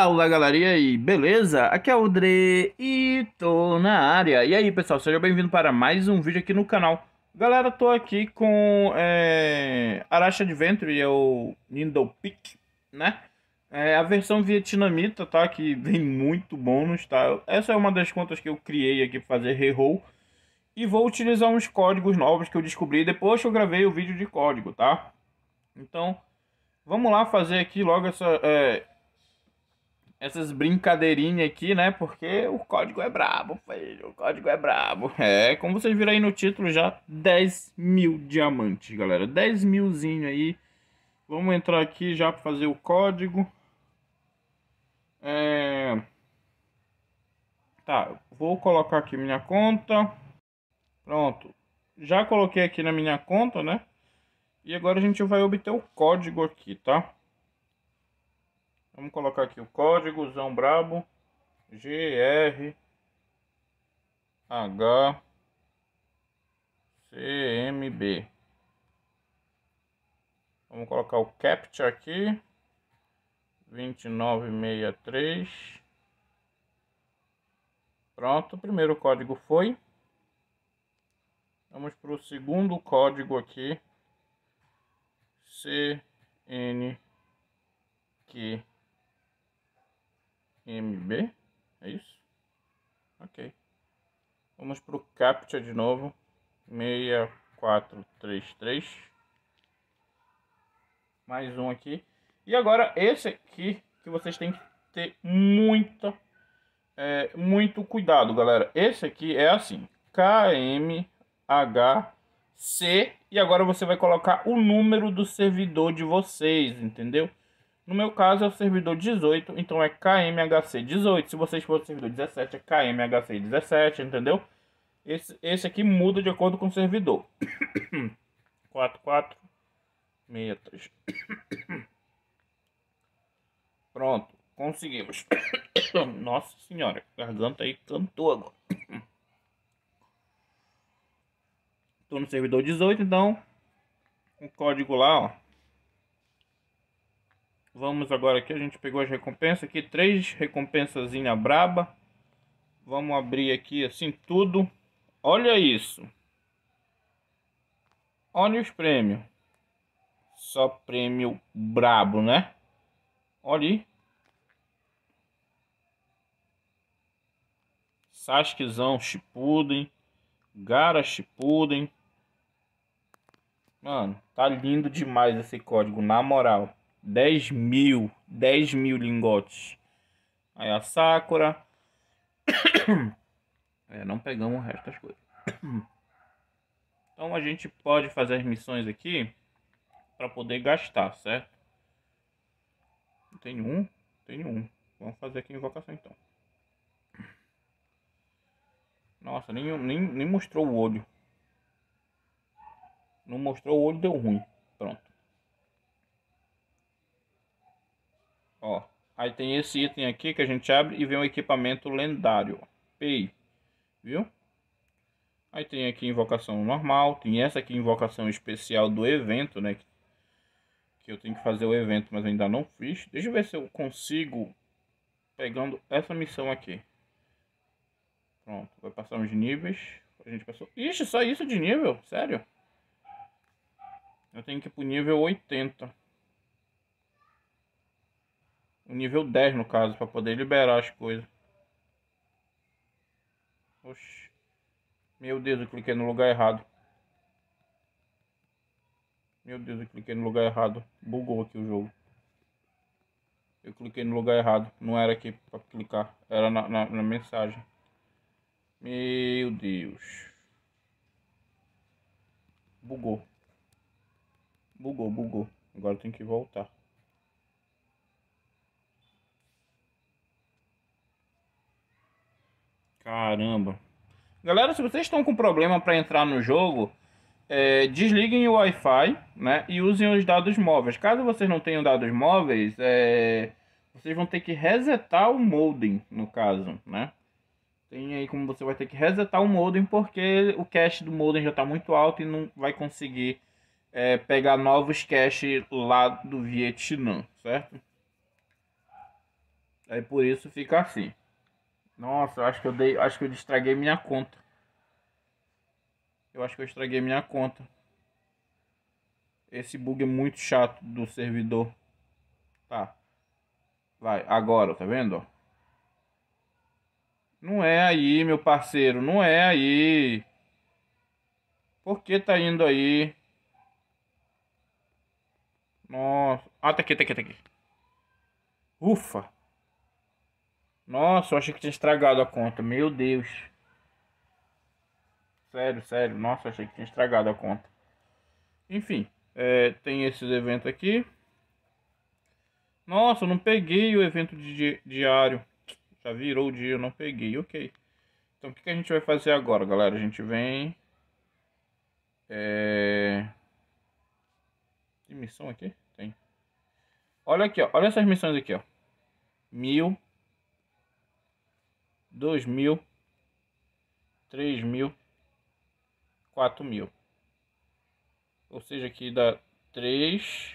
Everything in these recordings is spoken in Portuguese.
Fala galerinha aí, beleza? Aqui é o Dre e tô na área. E aí pessoal, seja bem-vindo para mais um vídeo aqui no canal. Galera, tô aqui com é, Aracha Adventure e é o Nindle né? É, a versão vietnamita, tá? Que vem muito bônus, tá? Essa é uma das contas que eu criei aqui para fazer reroll. E vou utilizar uns códigos novos que eu descobri depois que eu gravei o vídeo de código, tá? Então, vamos lá fazer aqui logo essa... É, essas brincadeirinhas aqui, né? Porque o código é brabo, filho. O código é brabo. É, como vocês viram aí no título já, 10 mil diamantes, galera. 10 milzinho aí. Vamos entrar aqui já para fazer o código. É... Tá, vou colocar aqui minha conta. Pronto. Já coloquei aqui na minha conta, né? E agora a gente vai obter o código aqui, tá? Vamos colocar aqui o Zão brabo. GR H CMB. Vamos colocar o captcha aqui. 29,63. Pronto, o primeiro código foi. Vamos para o segundo código aqui. CNQ. MB, é isso? Ok. Vamos para o CAPTCHA de novo, 6433. Mais um aqui. E agora esse aqui que vocês têm que ter muita, é, muito cuidado, galera. Esse aqui é assim, KMHC, e agora você vai colocar o número do servidor de vocês, entendeu? No meu caso é o servidor 18, então é KMHC 18. Se vocês for o servidor 17, é KMHC 17, entendeu? Esse, esse aqui muda de acordo com o servidor. metros. Pronto, conseguimos. Nossa senhora, garganta aí cantou agora. Estou no servidor 18, então. O código lá, ó. Vamos agora aqui, a gente pegou as recompensas aqui, três recompensazinha braba. Vamos abrir aqui assim tudo. Olha isso. Olha os prêmios. Só prêmio brabo, né? Olha aí. Sasquizão Shippuden. Gara Shippuden. Mano, tá lindo demais esse código, na moral. 10 mil, 10 mil lingotes. Aí a Sakura. é, não pegamos o resto das coisas. então a gente pode fazer as missões aqui para poder gastar, certo? Não tem nenhum? Tem nenhum. Vamos fazer aqui a invocação então. Nossa, nem, nem, nem mostrou o olho. Não mostrou o olho, deu ruim. Pronto. Ó, aí tem esse item aqui que a gente abre e vem um equipamento lendário. viu? Aí tem aqui invocação normal, tem essa aqui invocação especial do evento, né? Que eu tenho que fazer o evento, mas ainda não fiz. Deixa eu ver se eu consigo pegando essa missão aqui. Pronto, vai passar uns níveis. A gente passou... Ixi, só isso de nível? Sério? Eu tenho que ir pro nível 80. O nível 10 no caso, para poder liberar as coisas. Oxi. Meu Deus, eu cliquei no lugar errado. Meu Deus, eu cliquei no lugar errado. Bugou aqui o jogo. Eu cliquei no lugar errado. Não era aqui para clicar. Era na, na, na mensagem. Meu Deus. Bugou. Bugou, bugou. Agora tem que voltar. Caramba. Galera, se vocês estão com problema para entrar no jogo, é, desliguem o Wi-Fi né, e usem os dados móveis. Caso vocês não tenham dados móveis, é, vocês vão ter que resetar o modem, no caso, né? Tem aí como você vai ter que resetar o modem, porque o cache do modem já está muito alto e não vai conseguir é, pegar novos caches lá do Vietnã, certo? Aí é por isso fica assim. Nossa, eu acho que eu dei. Acho que eu estraguei minha conta. Eu acho que eu estraguei minha conta. Esse bug é muito chato do servidor. Tá. Vai, agora, tá vendo? Não é aí, meu parceiro. Não é aí. Por que tá indo aí? Nossa. Ah, tá aqui, tá aqui, tá aqui. Ufa. Nossa, eu achei que tinha estragado a conta. Meu Deus. Sério, sério. Nossa, eu achei que tinha estragado a conta. Enfim, é, tem esses eventos aqui. Nossa, eu não peguei o evento di diário. Já virou o dia, eu não peguei. Ok. Então, o que, que a gente vai fazer agora, galera? A gente vem... É... Tem missão aqui? Tem. Olha aqui, ó. Olha essas missões aqui, ó. Mil dois mil, três mil, quatro mil. Ou seja, aqui dá três,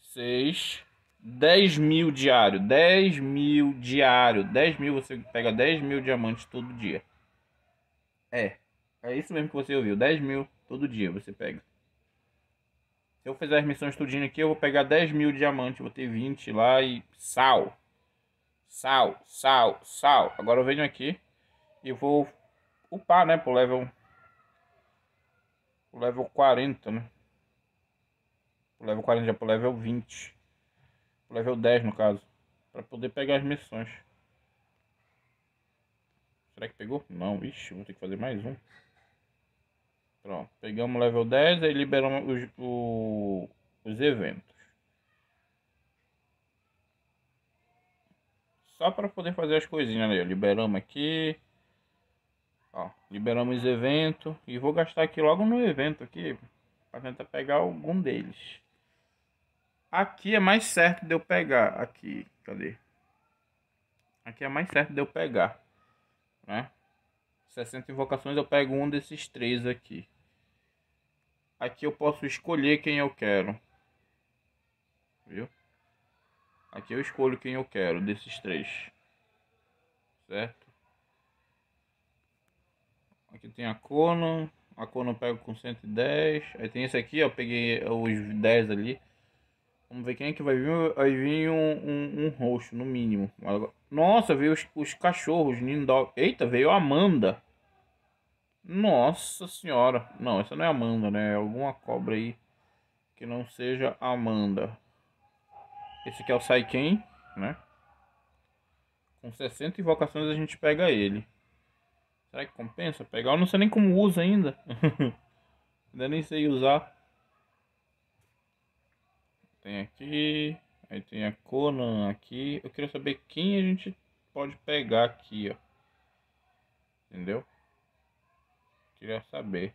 seis, dez mil diário, dez mil diário, dez mil você pega dez mil diamantes todo dia. É, é isso mesmo que você ouviu, dez mil todo dia você pega. Se eu fizer as missões tudinho aqui, eu vou pegar 10 mil diamantes, vou ter 20 lá e sal. Sal, sal, sal. Agora eu venho aqui e vou upar, né, pro level... Pro level 40, né? Pro level 40 já pro level 20. Pro level 10, no caso. Pra poder pegar as missões. Será que pegou? Não, ixi, vou ter que fazer mais um. Pronto, pegamos o level 10 e liberamos os, o, os eventos. Só para poder fazer as coisinhas ali. Liberamos aqui. Ó, liberamos evento. E vou gastar aqui logo no evento aqui. Para tentar pegar algum deles. Aqui é mais certo de eu pegar. Aqui, cadê? Aqui é mais certo de eu pegar. Né? 60 invocações eu pego um desses três aqui. Aqui eu posso escolher quem eu quero. Viu? Aqui eu escolho quem eu quero desses três. Certo? Aqui tem a Conan. A Conan eu pego com 110. Aí tem esse aqui, ó. Peguei os 10 ali. Vamos ver quem é que vai vir. Aí vem um, um, um roxo, no mínimo. Nossa, veio os, os cachorros. Nindog. Eita, veio a Amanda. Nossa senhora. Não, essa não é Amanda, né? É alguma cobra aí que não seja Amanda. Esse aqui é o Saiken, né? Com 60 invocações a gente pega ele. Será que compensa pegar? Eu não sei nem como usa ainda. ainda nem sei usar. Tem aqui. Aí tem a Conan aqui. Eu queria saber quem a gente pode pegar aqui, ó. Entendeu? Queria saber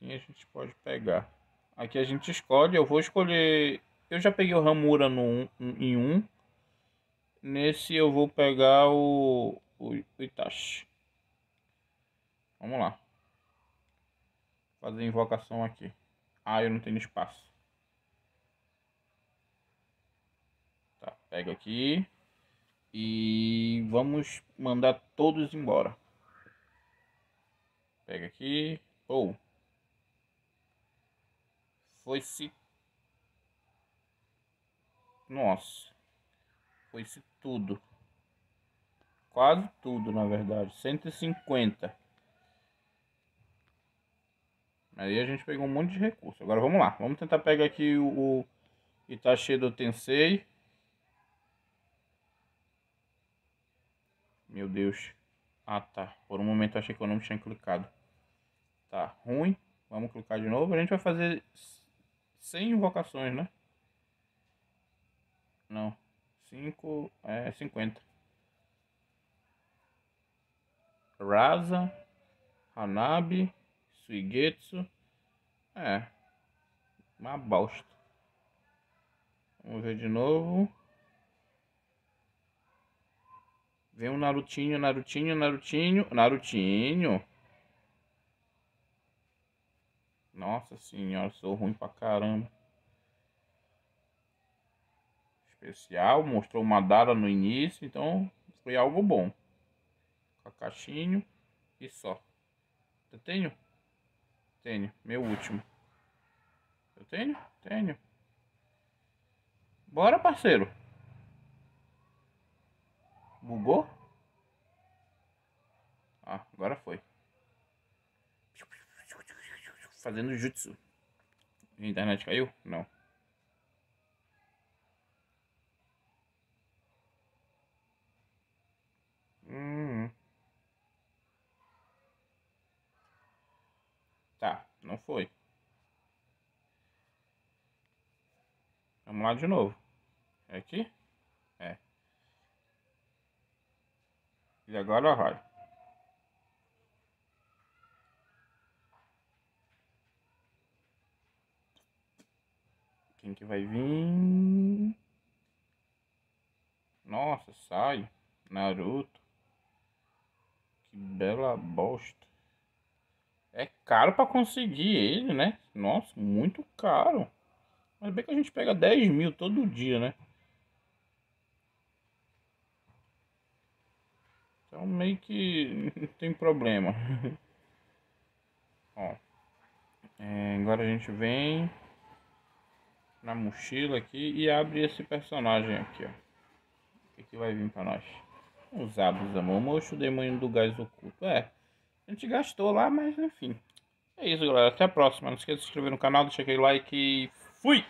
quem a gente pode pegar. Aqui a gente escolhe, eu vou escolher eu já peguei o Ramura no, em um. Nesse eu vou pegar o, o, Itachi. Vamos lá. Fazer invocação aqui. Ah, eu não tenho espaço. Tá, pega aqui. E vamos mandar todos embora. Pega aqui. Ou. Oh. Foi-se nossa. foi isso tudo. Quase tudo, na verdade. 150. Aí a gente pegou um monte de recurso. Agora vamos lá. Vamos tentar pegar aqui o, o Itachi do Tensei. Meu Deus. Ah, tá. Por um momento eu achei que eu não tinha clicado. Tá, ruim. Vamos clicar de novo. A gente vai fazer 100 invocações, né? Não. 5 é 50. Raza, Hanabi, Suigetsu. É. Uma bosta. Vamos ver de novo. Vem um Narutinho, Narutinho, Narutinho, Narutinho. Nossa senhora, sou ruim pra caramba especial, mostrou uma dada no início, então foi algo bom. Cacachinho e só. Eu tenho? Tenho, meu último. Eu tenho? Tenho. Bora, parceiro. Bugou? Ah, agora foi. Fazendo jutsu. A internet caiu? Não. Hum. Tá, não foi. Vamos lá de novo. É aqui? É. E agora vai. Quem que vai vir? Nossa, sai. Naruto bela bosta. É caro para conseguir ele, né? Nossa, muito caro. Mas bem que a gente pega 10 mil todo dia, né? Então meio que não tem problema. Ó. É, agora a gente vem na mochila aqui e abre esse personagem aqui, ó. O que, que vai vir para nós? Os Abusama Oxo, o demônio do gás oculto. É, a gente gastou lá, mas enfim. É isso, galera. Até a próxima. Não esqueça de se inscrever no canal, deixa aquele like e fui!